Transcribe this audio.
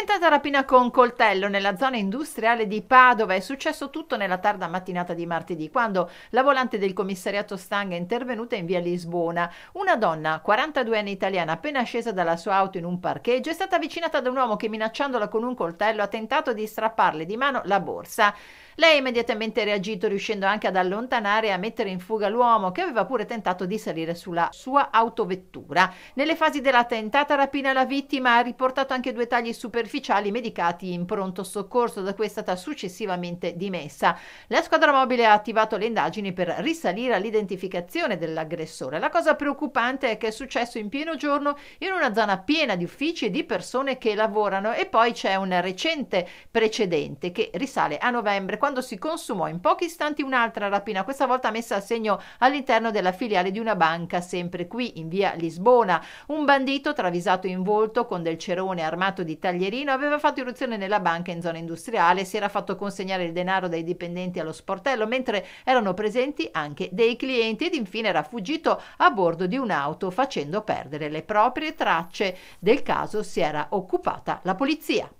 Tentata rapina con coltello nella zona industriale di Padova è successo tutto nella tarda mattinata di martedì, quando la volante del commissariato Stang è intervenuta in via Lisbona. Una donna, 42enne italiana, appena scesa dalla sua auto in un parcheggio, è stata avvicinata da un uomo che minacciandola con un coltello ha tentato di strapparle di mano la borsa. Lei ha immediatamente reagito riuscendo anche ad allontanare e a mettere in fuga l'uomo che aveva pure tentato di salire sulla sua autovettura. Nelle fasi della tentata rapina la vittima ha riportato anche due tagli superficiali superficiali medicati in pronto soccorso, da cui è stata successivamente dimessa. La squadra mobile ha attivato le indagini per risalire all'identificazione dell'aggressore. La cosa preoccupante è che è successo in pieno giorno in una zona piena di uffici e di persone che lavorano e poi c'è un recente precedente che risale a novembre quando si consumò in pochi istanti un'altra rapina, questa volta messa a segno all'interno della filiale di una banca sempre qui in via Lisbona. Un bandito travisato in volto con del cerone armato di taglierino Torino aveva fatto irruzione nella banca in zona industriale, si era fatto consegnare il denaro dai dipendenti allo sportello, mentre erano presenti anche dei clienti ed infine era fuggito a bordo di un'auto facendo perdere le proprie tracce. Del caso si era occupata la polizia.